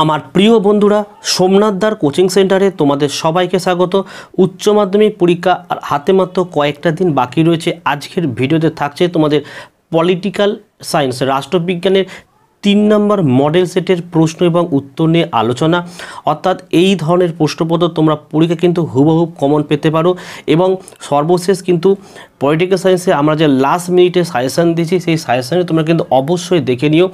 আমার প্রিয় বন্ধুরা সোমনাথদার কোচিং সেন্টারে তোমাদের সবাইকে স্বাগত উচ্চ মাধ্যমিক পরীক্ষা আর হাতে মাত্র কয়েকটা দিন বাকি রয়েছে আজকের ভিডিওতে থাকছে তোমাদের পলিটিক্যাল সায়েন্স রাষ্ট্রবিজ্ঞানের তিন নম্বর মডেল সেটের প্রশ্ন এবং উত্তর নিয়ে আলোচনা অর্থাৎ এই ধরনের প্রশ্নপত্র তোমরা পরীক্ষা কিন্তু হুবহুব কমন পেতে পারো এবং সর্বশেষ কিন্তু পলিটিক্যাল সায়েন্সে আমরা যে লাস্ট মিনিটে সাজেশান দিয়েছি সেই সাজেশানে তোমরা কিন্তু অবশ্যই দেখে নিও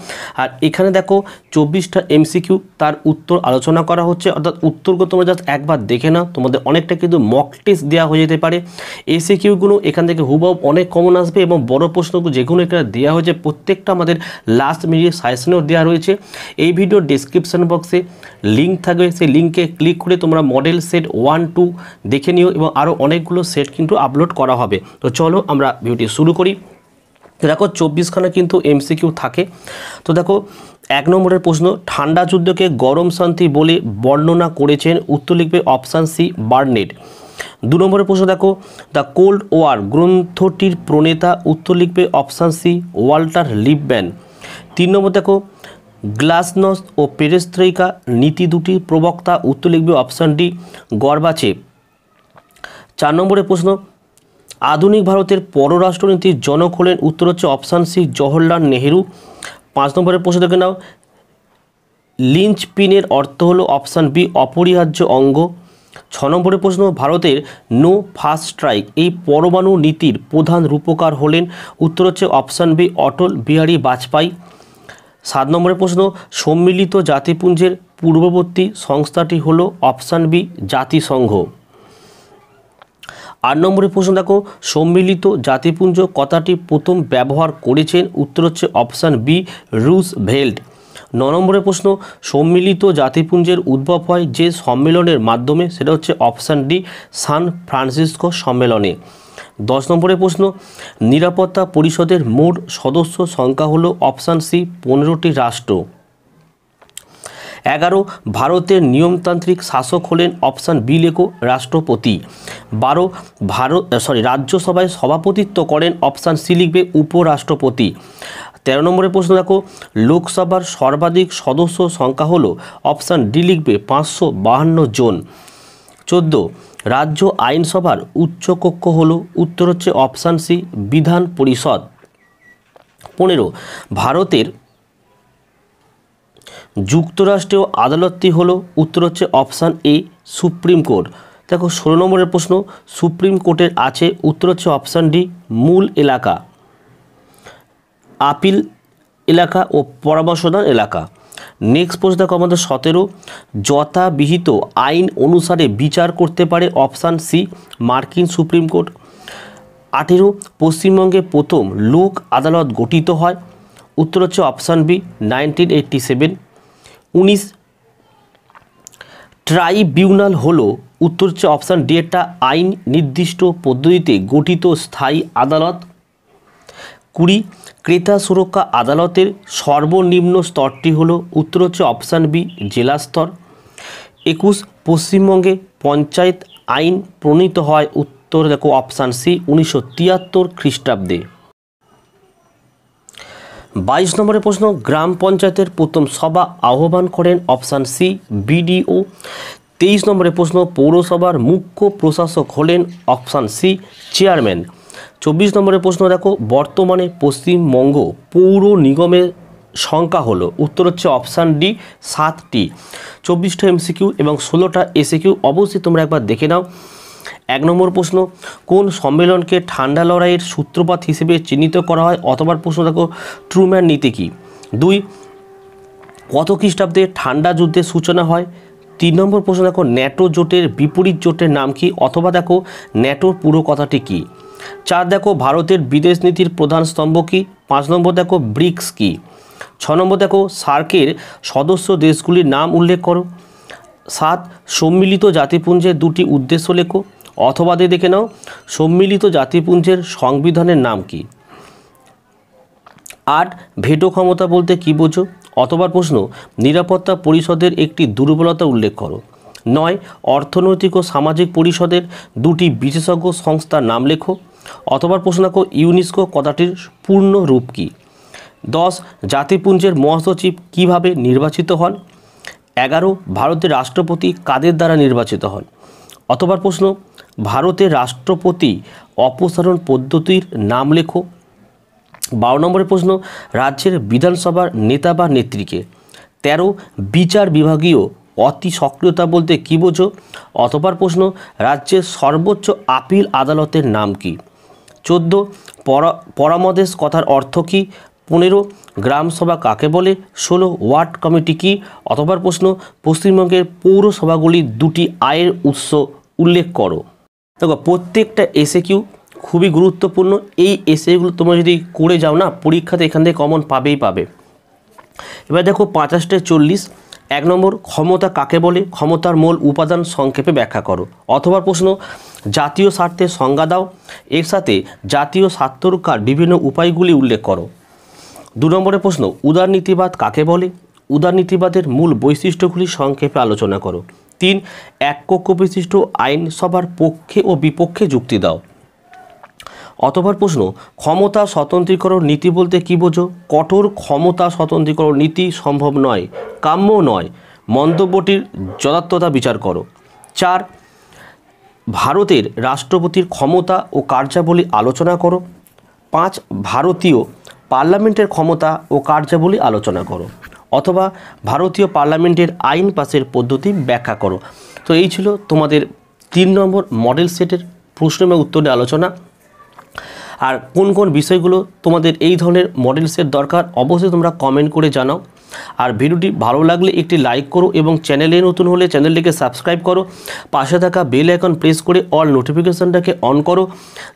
আর এখানে দেখো চব্বিশটা এমসিকিউ তার উত্তর আলোচনা করা হচ্ছে অর্থাৎ উত্তরগুলো তোমরা জাস্ট একবার দেখে না তোমাদের অনেকটা কিন্তু মক টেস্ট দেওয়া হয়ে যেতে পারে এসিকিউগুলো এখান থেকে হুবহুব অনেক কমন আসবে এবং বড় প্রশ্নগুলো যেগুলো এখানে দেওয়া হয়েছে প্রত্যেকটা আমাদের লাস্ট মিনিটে সাজেশন ম্যাশনেও দেওয়া রয়েছে এই ভিডিও ডিসক্রিপশান বক্সে লিঙ্ক থাকবে সেই লিঙ্কে ক্লিক করে তোমরা মডেল সেট ওয়ান টু দেখে নিও এবং আরও অনেকগুলো সেট কিন্তু আপলোড করা হবে তো চলো আমরা ভিডিওটি শুরু করি দেখো চব্বিশখানা কিন্তু এমসিকিউ থাকে তো দেখো এক নম্বরের প্রশ্ন ঠান্ডা যুদ্ধকে গরম শান্তি বলে বর্ণনা করেছেন উত্তর লিখবে অপশান সি বার্নেট দু নম্বরের প্রশ্ন দেখো দ্য কোল্ড ওয়ার গ্রন্থটির প্রণেতা উত্তর লিখবে অপশান সি ওয়াল্টার ব্যান্ড তিন নম্বর দেখো গ্লাসনস ও পেরেস্ত্রিকা নীতি দুটি প্রবক্তা উত্তর লিখবে অপশান ডি গর্বাচে চার নম্বরের প্রশ্ন আধুনিক ভারতের পররাষ্ট্রনীতির জনক হলেন উত্তর হচ্ছে অপশান সি জওহরলাল নেহেরু পাঁচ নম্বরের প্রশ্ন দেখে নাও লিঞ্চ পিনের অর্থ হলো অপশান বি অপরিহার্য অঙ্গ ছ নম্বরের প্রশ্ন ভারতের নো ফার্স্ট স্ট্রাইক এই পরমাণু নীতির প্রধান রূপকার হলেন উত্তর হচ্ছে অপশান বি অটল বিহারী বাজপেয়ী সাত নম্বরের প্রশ্ন সম্মিলিত জাতিপুঞ্জের পূর্ববর্তী সংস্থাটি হলো অপশান বি জাতিসংঘ আট নম্বরের প্রশ্ন দেখো সম্মিলিত জাতিপুঞ্জ কথাটি প্রথম ব্যবহার করেছেন উত্তর হচ্ছে অপশান বি রুস ভেল্ট ন নম্বরের প্রশ্ন সম্মিলিত জাতিপুঞ্জের উদ্ভব হয় যে সম্মেলনের মাধ্যমে সেটা হচ্ছে অপশান ডি সান ফ্রান্সিসকো সম্মেলনে দশ নম্বরের প্রশ্ন নিরাপত্তা পরিষদের মোট সদস্য সংখ্যা হলো অপশান সি পনেরোটি রাষ্ট্র এগারো ভারতের নিয়মতান্ত্রিক শাসক হলেন অপশান বি লেখো রাষ্ট্রপতি বারো ভারত সরি রাজ্যসভায় সভাপতিত্ব করেন অপশান সি লিখবে উপরাষ্ট্রপতি তেরো নম্বরের প্রশ্ন দেখো লোকসভার সর্বাধিক সদস্য সংখ্যা হল অপশান ডি লিখবে পাঁচশো বাহান্ন জন চোদ্দ রাজ্য আইনসভার উচ্চকক্ষ হল উত্তর হচ্ছে অপশান সি বিধান পরিষদ পনেরো ভারতের যুক্তরাষ্ট্রীয় আদালতটি হল উত্তর হচ্ছে অপশান এ সুপ্রিম কোর্ট দেখো ষোলো নম্বরের প্রশ্ন সুপ্রিম কোর্টের আছে উত্তর হচ্ছে অপশান ডি মূল এলাকা আপিল এলাকা ও পরামর্শদান এলাকা নেক্সট প্রশ্ন দেখো আমাদের সতেরো যথাবিহিত আইন অনুসারে বিচার করতে পারে অপশান সি মার্কিন সুপ্রিম কোর্ট আঠেরো পশ্চিমবঙ্গে প্রথম লোক আদালত গঠিত হয় উত্তর হচ্ছে option B nineteen eighty seven উনিশ ট্রাইব্যুনাল হলো উত্তর হচ্ছে অপশান ডি একটা আইন নির্দিষ্ট পদ্ধতিতে গঠিত স্থায়ী আদালত কুড়ি ক্রেতা সুরক্ষা আদালতের সর্বনিম্ন স্তরটি হল উত্তর হচ্ছে অপশান বি জেলা স্তর একুশ পশ্চিমবঙ্গে পঞ্চায়েত আইন প্রণীত হয় উত্তর দেখো অপশান সি উনিশশো তিয়াত্তর খ্রিস্টাব্দে বাইশ নম্বরের প্রশ্ন গ্রাম পঞ্চায়েতের প্রথম সভা আহ্বান করেন অপশান সি বিডিও তেইশ নম্বরের প্রশ্ন পৌরসভার মুখ্য প্রশাসক হলেন অপশান সি চেয়ারম্যান চব্বিশ নম্বরের প্রশ্ন দেখো বর্তমানে পশ্চিমবঙ্গ পৌর নিগমের সংখ্যা হলো উত্তর হচ্ছে অপশান ডি সাতটি চব্বিশটা এমসিকিউ এবং ষোলোটা এসিকিউ অবশ্যই তোমরা একবার দেখে নাও এক নম্বর প্রশ্ন কোন সম্মেলনকে ঠান্ডা লড়াইয়ের সূত্রপাত হিসেবে চিহ্নিত করা হয় অথবা প্রশ্ন দেখো ট্রুম্যান নীতি কী দুই কত খ্রিস্টাব্দে ঠান্ডা যুদ্ধের সূচনা হয় তিন নম্বর প্রশ্ন দেখো ন্যাটো জোটের বিপরীত জোটের নাম কি অথবা দেখো ন্যাটোর পুরো কথাটি কী চার দেখো ভারতের বিদেশ নীতির প্রধান স্তম্ভ কী পাঁচ নম্বর দেখো ব্রিক্স কী ছ নম্বর দেখো সার্কের সদস্য দেশগুলির নাম উল্লেখ করো সাত সম্মিলিত জাতিপুঞ্জের দুটি উদ্দেশ্য লেখো অথবা দেখে নাও সম্মিলিত জাতিপুঞ্জের সংবিধানের নাম কি আট ভেটো ক্ষমতা বলতে কি বোঝো অথবা প্রশ্ন নিরাপত্তা পরিষদের একটি দুর্বলতা উল্লেখ করো নয় অর্থনৈতিক ও সামাজিক পরিষদের দুটি বিশেষজ্ঞ সংস্থার নাম লেখো অথবা প্রশ্ন রাখো ইউনেস্কো কথাটির পূর্ণ রূপ কী দশ জাতিপুঞ্জের মহাসচিব কিভাবে নির্বাচিত হন এগারো ভারতের রাষ্ট্রপতি কাদের দ্বারা নির্বাচিত হন অথবা প্রশ্ন ভারতের রাষ্ট্রপতি অপসারণ পদ্ধতির নাম লেখো বারো নম্বরের প্রশ্ন রাজ্যের বিধানসভার নেতা বা নেত্রীকে তেরো বিচার বিভাগীয় অতি সক্রিয়তা বলতে কী বোঝো অথবা প্রশ্ন রাজ্যের সর্বোচ্চ আপিল আদালতের নাম কী চোদ্দ পরা পরামদেশ কথার অর্থ কী পনেরো গ্রামসভা কাকে বলে ষোলো ওয়ার্ড কমিটি কী অথবার প্রশ্ন পশ্চিমবঙ্গের পৌরসভাগুলি দুটি আয়ের উৎস উল্লেখ করো দেখো প্রত্যেকটা এসে কিউ খুবই গুরুত্বপূর্ণ এই এসেগুলো তোমরা যদি করে যাও না পরীক্ষাতে এখান থেকে কমন পাবেই পাবে এবার দেখো পঞ্চাশটায় চল্লিশ এক নম্বর ক্ষমতা কাকে বলে ক্ষমতার মূল উপাদান সংক্ষেপে ব্যাখ্যা করো অথবা প্রশ্ন জাতীয় স্বার্থে সংজ্ঞা দাও এর সাথে জাতীয় রক্ষার বিভিন্ন উপায়গুলি উল্লেখ করো দু নম্বরের প্রশ্ন উদারনীতিবাদ কাকে বলে উদারনীতিবাদের মূল বৈশিষ্ট্যগুলি সংক্ষেপে আলোচনা করো তিন এক কক্ষ বিশিষ্ট আইনসভার পক্ষে ও বিপক্ষে যুক্তি দাও অতবার প্রশ্ন ক্ষমতা স্বতন্ত্রীকরণ নীতি বলতে কী বোঝো কঠোর ক্ষমতা স্বতন্ত্রীকরণ নীতি সম্ভব নয় কাম্য নয় মন্তব্যটির যথার্থতা বিচার করো চার ভারতের রাষ্ট্রপতির ক্ষমতা ও কার্যাবলী আলোচনা করো পাঁচ ভারতীয় পার্লামেন্টের ক্ষমতা ও কার্যাবলী আলোচনা করো অথবা ভারতীয় পার্লামেন্টের আইন পাশের পদ্ধতি ব্যাখ্যা করো তো এই ছিল তোমাদের তিন নম্বর মডেল সেটের প্রশ্ন এবং উত্তরের আলোচনা আর কোন কোন বিষয়গুলো তোমাদের এই ধরনের মডেলসের দরকার অবশ্যই তোমরা কমেন্ট করে জানাও আর ভিডিওটি ভালো লাগলে একটি লাইক করো এবং চ্যানেলে নতুন হলে চ্যানেলটিকে সাবস্ক্রাইব করো পাশে থাকা বেল আইকন প্রেস করে অল নোটিফিকেশানটাকে অন করো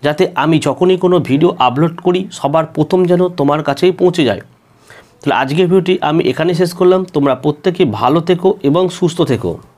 যাতে আমি যখনই কোনো ভিডিও আপলোড করি সবার প্রথম যেন তোমার কাছেই পৌঁছে যায় তাহলে আজকের ভিডিওটি আমি এখানে শেষ করলাম তোমরা প্রত্যেকে ভালো থেকো এবং সুস্থ থেকো